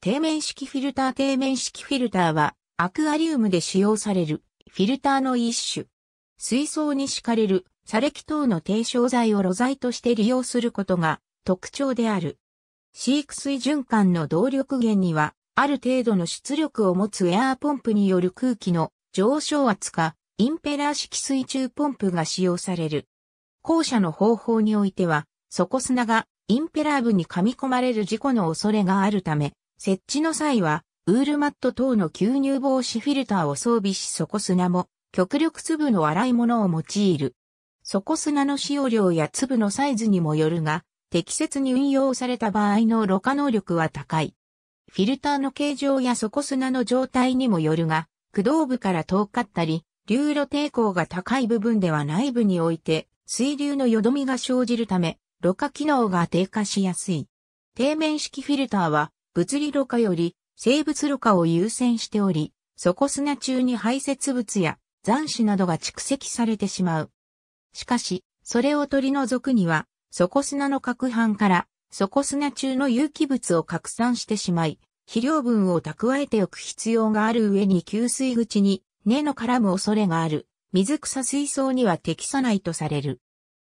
底面式フィルター底面式フィルターはアクアリウムで使用されるフィルターの一種。水槽に敷かれる砂礫等の低床材を露材として利用することが特徴である。飼育水循環の動力源にはある程度の出力を持つエアーポンプによる空気の上昇圧かインペラー式水中ポンプが使用される。後者の方法においては底砂がインペラー部に噛み込まれる事故の恐れがあるため設置の際は、ウールマット等の吸入防止フィルターを装備し底砂も、極力粒の洗い物を用いる。底砂の使用量や粒のサイズにもよるが、適切に運用された場合のろ過能力は高い。フィルターの形状や底砂の状態にもよるが、駆動部から遠かったり、流路抵抗が高い部分では内部において、水流のよどみが生じるため、ろ過機能が低下しやすい。底面式フィルターは、物理ろ過より生物ろ過を優先しており、底砂中に排泄物や残死などが蓄積されてしまう。しかし、それを取り除くには、底砂の攪拌から底砂中の有機物を拡散してしまい、肥料分を蓄えておく必要がある上に給水口に根の絡む恐れがある。水草水槽には適さないとされる。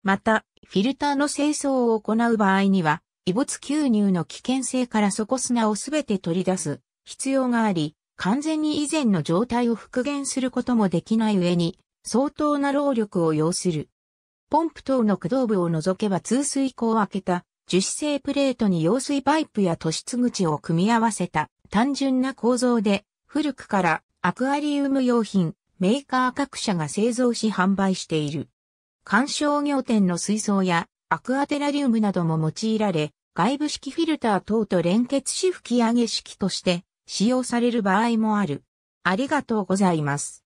また、フィルターの清掃を行う場合には、異物吸入の危険性から底砂をすべて取り出す必要があり、完全に以前の状態を復元することもできない上に、相当な労力を要する。ポンプ等の駆動部を除けば通水口を開けた樹脂製プレートに用水パイプや突出口を組み合わせた単純な構造で、古くからアクアリウム用品、メーカー各社が製造し販売している。観賞業店の水槽やアクアテラリウムなども用いられ、外部式フィルター等と連結し吹き上げ式として使用される場合もある。ありがとうございます。